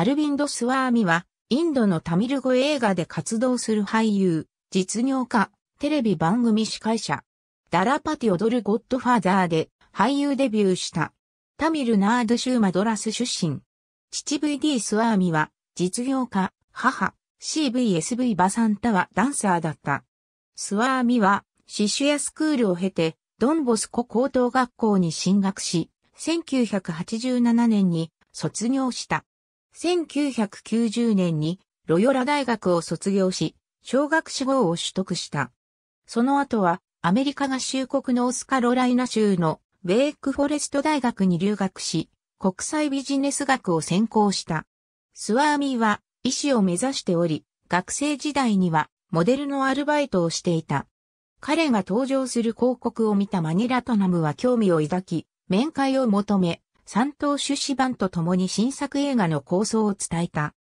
アルビンド・スワーミは、インドのタミル語映画で活動する俳優、実業家、テレビ番組司会者。ダラパティ踊るゴッドファーザーで俳優デビューした。タミルナードシューマドラス出身。父 VD スワーミは、実業家、母、CVSV バサンタはダンサーだった。スワーミは、シシュアスクールを経て、ドンボスコ高等学校に進学し、1987年に卒業した。1990年にロヨラ大学を卒業し、小学士号を取得した。その後は、アメリカ合衆国のオスカロライナ州のウェイクフォレスト大学に留学し、国際ビジネス学を専攻した。スワーミーは医師を目指しており、学生時代にはモデルのアルバイトをしていた。彼が登場する広告を見たマニラトナムは興味を抱き、面会を求め、三島出資版と共に新作映画の構想を伝えた。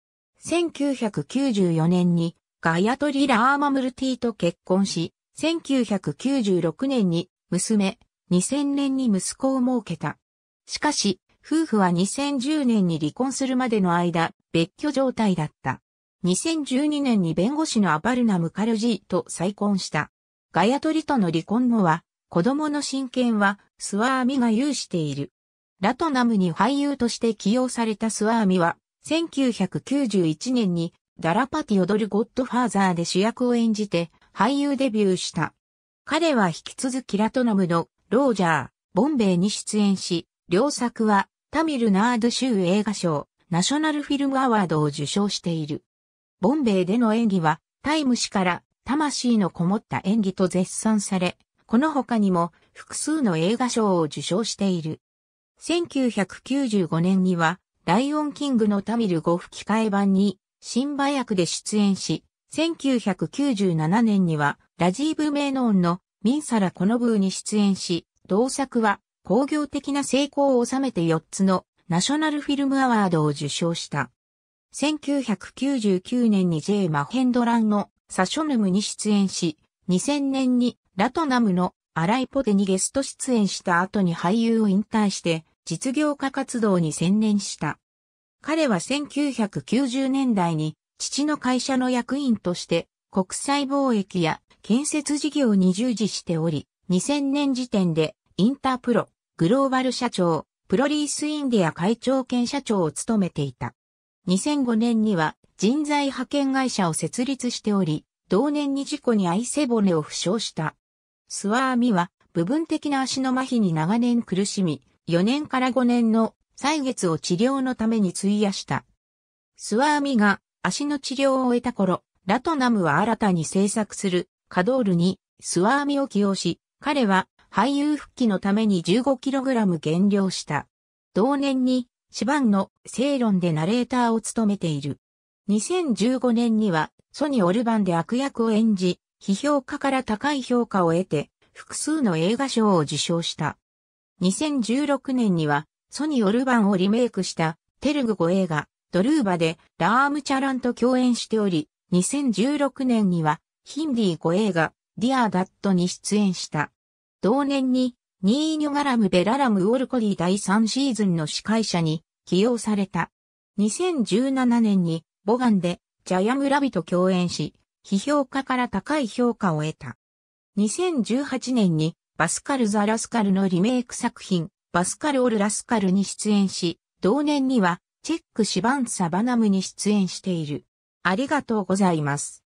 1994年にガヤトリ・ラーマムルティと結婚し、1996年に娘、2000年に息子を設けた。しかし、夫婦は2010年に離婚するまでの間、別居状態だった。2012年に弁護士のアパルナ・ムカルジーと再婚した。ガヤトリとの離婚後は、子供の親権はスワーミが有している。ラトナムに俳優として起用されたスワーミは、1991年にダラパティ踊るゴッドファーザーで主役を演じて俳優デビューした。彼は引き続きラトナムのロージャー、ボンベイに出演し、両作はタミルナード州映画賞、ナショナルフィルムアワードを受賞している。ボンベイでの演技はタイム氏から魂のこもった演技と絶賛され、この他にも複数の映画賞を受賞している。1995年には、ライオンキングのタミル語吹き替え版に、新馬役で出演し、1997年には、ラジーブ・メイノーンのミンサラ・コノブーに出演し、同作は、工業的な成功を収めて4つのナショナルフィルムアワードを受賞した。1999年に J・ マヘンドランのサショヌムに出演し、2000年にラトナムのアライポテにゲスト出演した後に俳優を引退して、実業家活動に専念した。彼は1990年代に父の会社の役員として国際貿易や建設事業に従事しており、2000年時点でインタープロ、グローバル社長、プロリースインディア会長兼社長を務めていた。2005年には人材派遣会社を設立しており、同年に事故に相背骨を負傷した。スワーミは部分的な足の麻痺に長年苦しみ、4年から5年の歳月を治療のために費やした。スワーミが足の治療を終えた頃、ラトナムは新たに制作するカドールにスワーミを起用し、彼は俳優復帰のために 15kg 減量した。同年に、シバンの正論でナレーターを務めている。2015年には、ソニ・オルバンで悪役を演じ、批評家から高い評価を得て、複数の映画賞を受賞した。2016年には、ソニオルバンをリメイクしたテルグ語映画、ドルーバでラームチャランと共演しており、2016年にはヒンディ語映画、ディア・ダットに出演した。同年に、ニーニョガラム・ベララム・ウォルコリー第3シーズンの司会者に起用された。2017年に、ボガンでジャヤムラビと共演し、批評家から高い評価を得た。2018年にバスカル・ザ・ラスカルのリメイク作品、バスカル・オル・ラスカルに出演し、同年には、チェック・シバン・サバナムに出演している。ありがとうございます。